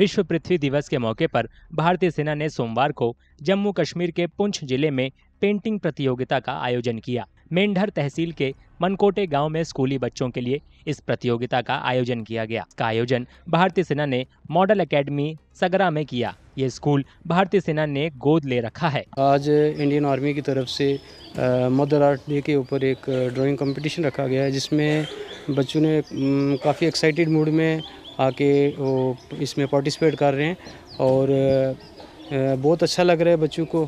विश्व पृथ्वी दिवस के मौके पर भारतीय सेना ने सोमवार को जम्मू कश्मीर के पुंछ जिले में पेंटिंग प्रतियोगिता का आयोजन किया मेंढर तहसील के मनकोटे गांव में स्कूली बच्चों के लिए इस प्रतियोगिता का आयोजन किया गया इसका आयोजन भारतीय सेना ने मॉडल एकेडमी सगरा में किया ये स्कूल भारतीय सेना ने गोद ले रखा है आज इंडियन आर्मी की तरफ से मदर आर्ट डे के ऊपर एक ड्राइंग कंपटीशन रखा गया है जिसमें बच्चों ने काफ़ी एक्साइटेड मूड में आके वो इसमें पार्टिसिपेट कर रहे हैं और बहुत अच्छा लग रहा है बच्चों को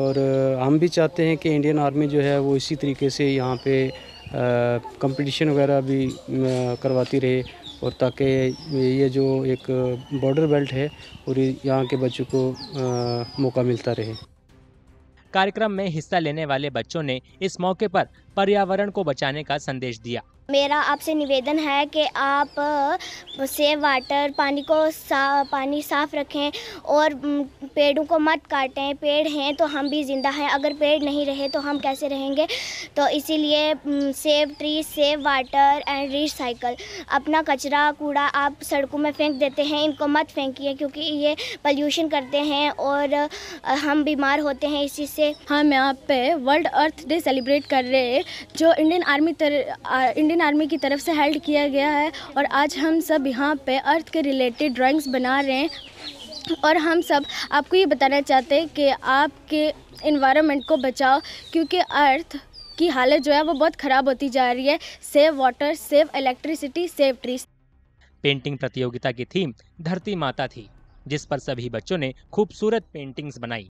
और हम भी चाहते हैं कि इंडियन आर्मी जो है वो इसी तरीके से यहाँ पे कंपटीशन वगैरह भी करवाती रहे और ताकि ये जो एक बॉर्डर बेल्ट है और यहाँ के बच्चों को आ, मौका मिलता रहे कार्यक्रम में हिस्सा लेने वाले बच्चों ने इस मौके पर पर्यावरण को बचाने का संदेश दिया मेरा आपसे निवेदन है कि आप सेव वाटर पानी को सा, पानी साफ रखें और पेड़ों को मत काटें पेड़ हैं तो हम भी ज़िंदा हैं अगर पेड़ नहीं रहे तो हम कैसे रहेंगे तो इसीलिए save tree save water and recycle अपना कचरा कूड़ा आप सड़कों में फेंक देते हैं इनको मत फेंकिए क्योंकि ये पल्यूशन करते हैं और हम बीमार होते हैं इसी से हम यहाँ पे वर्ल्ड अर्थ डे सेलिब्रेट कर रहे हैं जो इंडियन आर्मी तर, इंडियन इंडियन आर्मी की तरफ से हेल्ड किया गया है और आज हम सब यहाँ पे अर्थ के रिलेटेड ड्राइंग्स बना रहे हैं और हम सब आपको ये बताना चाहते हैं कि आपके इन्वायरमेंट को बचाओ क्योंकि अर्थ की हालत जो है वो बहुत ख़राब होती जा रही है save water save electricity save trees painting प्रतियोगिता की थीम धरती माता थी जिस पर सभी बच्चों ने खूबसूरत पेंटिंग्स बनाई